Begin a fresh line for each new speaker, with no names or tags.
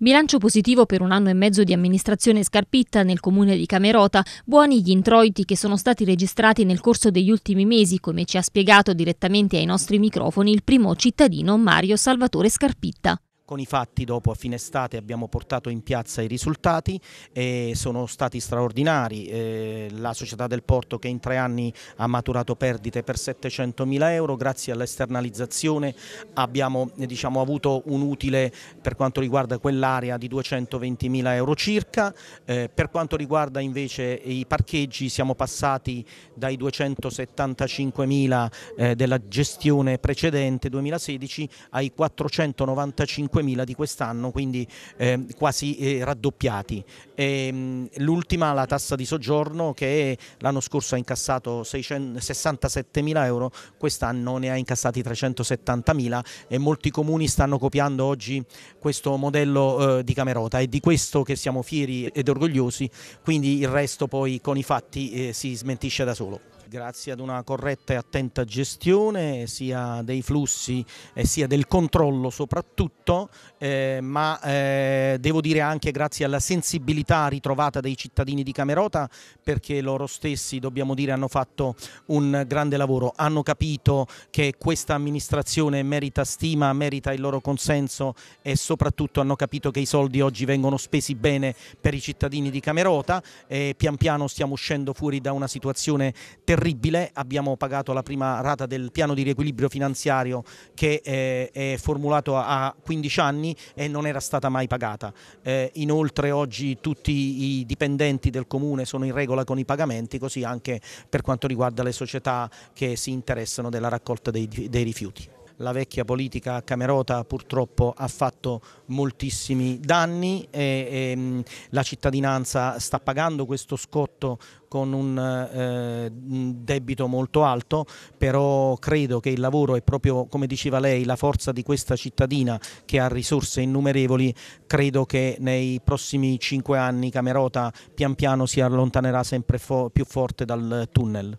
Bilancio positivo per un anno e mezzo di amministrazione scarpitta nel comune di Camerota, buoni gli introiti che sono stati registrati nel corso degli ultimi mesi, come ci ha spiegato direttamente ai nostri microfoni il primo cittadino Mario Salvatore Scarpitta.
Con i fatti dopo a fine estate abbiamo portato in piazza i risultati, e sono stati straordinari, eh, la società del porto che in tre anni ha maturato perdite per 700 mila euro, grazie all'esternalizzazione abbiamo diciamo, avuto un utile per quanto riguarda quell'area di 220 mila euro circa, eh, per quanto riguarda invece i parcheggi siamo passati dai 275 mila eh, della gestione precedente 2016 ai 495 mila 5.000 di quest'anno, quindi eh, quasi eh, raddoppiati. Ehm, l'ultima, la tassa di soggiorno che l'anno scorso ha incassato 67.000 euro, quest'anno ne ha incassati 370.000 e molti comuni stanno copiando oggi questo modello eh, di Camerota. È di questo che siamo fieri ed orgogliosi, quindi il resto poi con i fatti eh, si smentisce da solo grazie ad una corretta e attenta gestione sia dei flussi e sia del controllo soprattutto eh, ma eh, devo dire anche grazie alla sensibilità ritrovata dei cittadini di Camerota perché loro stessi, dobbiamo dire, hanno fatto un grande lavoro, hanno capito che questa amministrazione merita stima, merita il loro consenso e soprattutto hanno capito che i soldi oggi vengono spesi bene per i cittadini di Camerota e pian piano stiamo uscendo fuori da una situazione terribile, abbiamo pagato la prima rata del piano di riequilibrio finanziario che è, eh, è formulato a 15 15 anni e non era stata mai pagata. Eh, inoltre oggi tutti i dipendenti del comune sono in regola con i pagamenti, così anche per quanto riguarda le società che si interessano della raccolta dei, dei rifiuti la vecchia politica camerota purtroppo ha fatto moltissimi danni e, e ehm, la cittadinanza sta pagando questo scotto con un eh, debito molto alto, però credo che il lavoro è proprio, come diceva lei, la forza di questa cittadina che ha risorse innumerevoli, credo che nei prossimi cinque anni Camerota pian piano si allontanerà sempre fo più forte dal tunnel.